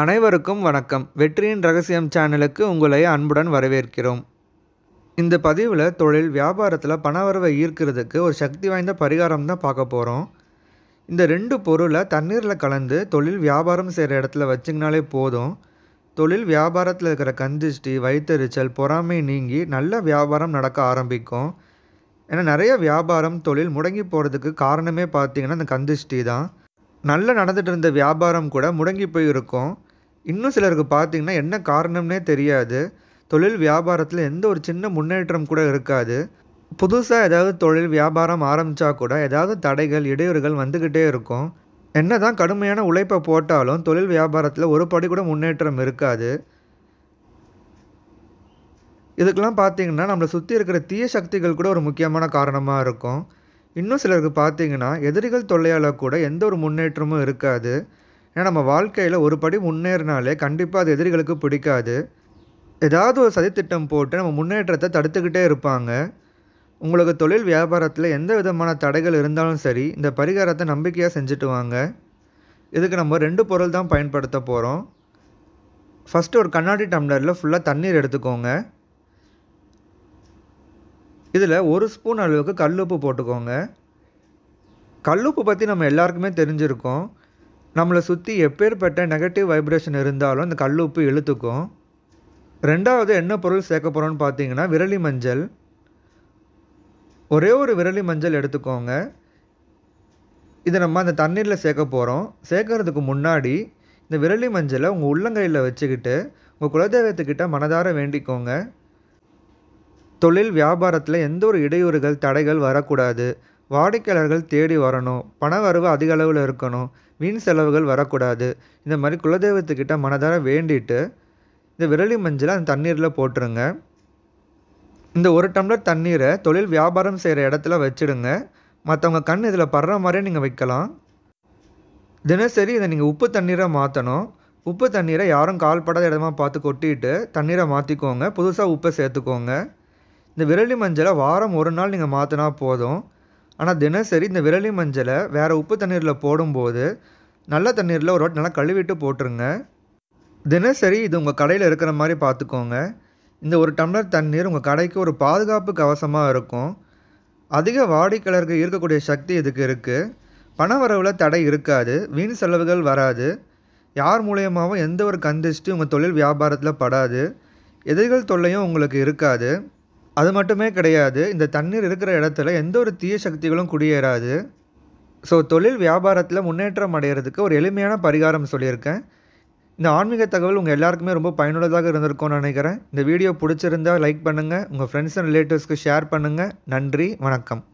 அனைவருக்கும் வணக்கம் வெற்றியின் ரகசியம் சேனலுக்கு உங்களை அன்புடன் வரவேற்கிறோம் இந்த பதிவில் தொழில் வியாபாரத்தில் பணவரவை ஈர்க்கிறதுக்கு ஒரு சக்தி வாய்ந்த பரிகாரம் தான் பார்க்க போகிறோம் இந்த ரெண்டு பொருளை தண்ணீரில் கலந்து தொழில் வியாபாரம் செய்கிற இடத்துல வச்சிங்கனாலே போதும் தொழில் வியாபாரத்தில் இருக்கிற கந்திஷ்டி வயிற்றுச்சல் பொறாமை நீங்கி நல்ல வியாபாரம் நடக்க ஆரம்பிக்கும் ஏன்னா நிறைய வியாபாரம் தொழில் முடங்கி போகிறதுக்கு காரணமே பார்த்திங்கன்னா அந்த கந்திஷ்டி தான் நல்லா நடந்துகிட்டு இருந்த வியாபாரம் கூட முடங்கி போயிருக்கும் இன்னும் சிலருக்கு பார்த்திங்கன்னா என்ன காரணம்னே தெரியாது தொழில் வியாபாரத்தில் எந்த ஒரு சின்ன முன்னேற்றம் கூட இருக்காது புதுசாக ஏதாவது தொழில் வியாபாரம் ஆரம்பித்தா கூட ஏதாவது தடைகள் இடையூறுகள் வந்துக்கிட்டே இருக்கும் என்ன தான் கடுமையான உழைப்பை போட்டாலும் தொழில் வியாபாரத்தில் ஒரு படி கூட முன்னேற்றம் இருக்காது இதுக்கெல்லாம் பார்த்திங்கன்னா நம்மளை சுற்றி இருக்கிற தீய சக்திகள் கூட ஒரு முக்கியமான காரணமாக இருக்கும் இன்னும் சிலருக்கு பார்த்தீங்கன்னா எதிரிகள் தொல்லையால் கூட எந்த ஒரு முன்னேற்றமும் இருக்காது ஏன்னா நம்ம வாழ்க்கையில் ஒரு படி முன்னேறினாலே கண்டிப்பாக அது எதிரிகளுக்கு பிடிக்காது ஏதாவது ஒரு சதித்திட்டம் போட்டு நம்ம முன்னேற்றத்தை தடுத்துக்கிட்டே இருப்பாங்க உங்களுக்கு தொழில் வியாபாரத்தில் எந்த விதமான தடைகள் இருந்தாலும் சரி இந்த பரிகாரத்தை நம்பிக்கையாக செஞ்சுட்டு வாங்க இதுக்கு நம்ம ரெண்டு பொருள் தான் பயன்படுத்த போகிறோம் ஃபஸ்ட்டு ஒரு கண்ணாடி டம்ளரில் ஃபுல்லாக தண்ணீர் எடுத்துக்கோங்க இதில் ஒரு ஸ்பூன் அளவுக்கு கல்லுப்பு போட்டுக்கோங்க கல்லுப்பு பற்றி நம்ம எல்லாருக்குமே தெரிஞ்சிருக்கோம் நம்மளை சுற்றி எப்பேற்பட்ட நெகட்டிவ் வைப்ரேஷன் இருந்தாலும் இந்த கல்லுப்பு இழுத்துக்கும் ரெண்டாவது என்ன பொருள் சேர்க்க போகிறோன்னு பார்த்தீங்கன்னா விரலி மஞ்சள் ஒரே ஒரு விரலி மஞ்சள் எடுத்துக்கோங்க இதை நம்ம அந்த தண்ணீரில் சேர்க்க போகிறோம் சேர்க்கறதுக்கு முன்னாடி இந்த விரலி மஞ்சளை உங்கள் உள்ளங்கையில் வச்சுக்கிட்டு உங்கள் குலதெய்வத்துக்கிட்ட மனதார வேண்டிக்கோங்க தொழில் வியாபாரத்தில் எந்த ஒரு இடையூறுகள் தடைகள் வரக்கூடாது வாடிக்கையாளர்கள் தேடி வரணும் பண வரவு அதிக அளவில் இருக்கணும் வீண் செலவுகள் வரக்கூடாது இந்த மாதிரி குலதெய்வத்துக்கிட்ட மனதார வேண்டிட்டு இந்த விரலி மஞ்சளை அந்த தண்ணீரில் போட்டுருங்க இந்த ஒரு டம்ளர் தண்ணீரை தொழில் வியாபாரம் செய்கிற இடத்துல வச்சுடுங்க மற்றவங்க கண் இதில் படுற மாதிரியே நீங்கள் வைக்கலாம் தினசரி இதை நீங்கள் உப்பு தண்ணீரை மாற்றணும் உப்பு தண்ணீரை யாரும் கால்படாத இடமா பார்த்து கொட்டிட்டு தண்ணீரை மாற்றிக்கோங்க புதுசாக உப்பை சேர்த்துக்கோங்க இந்த விரலி மஞ்சளை வாரம் ஒரு நாள் நீங்கள் மாற்றினா போதும் ஆனால் தினசரி இந்த விரலி மஞ்சளை வேறு உப்பு தண்ணீரில் போடும்போது நல்ல தண்ணீரில் ஒரு வாட்டி நல்லா கழுவிட்டு போட்டுருங்க தினசரி இது உங்கள் கடையில் இருக்கிற மாதிரி பார்த்துக்கோங்க இந்த ஒரு டம்ளர் தண்ணீர் உங்கள் கடைக்கு ஒரு பாதுகாப்பு கவசமாக இருக்கும் அதிக வாடிக்கையாளருக்கு இருக்கக்கூடிய சக்தி இதுக்கு இருக்குது பண வரவில் தடை இருக்காது வீண் செலவுகள் வராது யார் மூலியமாகவும் எந்த ஒரு கந்திஷ்டும் உங்கள் தொழில் வியாபாரத்தில் படாது எதிர்கள் தொல்லையும் உங்களுக்கு இருக்காது அது மட்டுமே கிடையாது இந்த தண்ணீர் இருக்கிற இடத்துல எந்த ஒரு தீய சக்திகளும் குடியேறாது ஸோ தொழில் வியாபாரத்தில் முன்னேற்றம் அடைகிறதுக்கு ஒரு எளிமையான பரிகாரம் சொல்லியிருக்கேன் இந்த ஆன்மீக தகவல் உங்கள் எல்லாருக்குமே ரொம்ப பயனுள்ளதாக இருந்திருக்கும்னு நினைக்கிறேன் இந்த வீடியோ பிடிச்சிருந்தால் லைக் பண்ணுங்கள் உங்கள் ஃப்ரெண்ட்ஸ் அண்ட் ரிலேட்டிவ்ஸ்க்கு ஷேர் பண்ணுங்கள் நன்றி வணக்கம்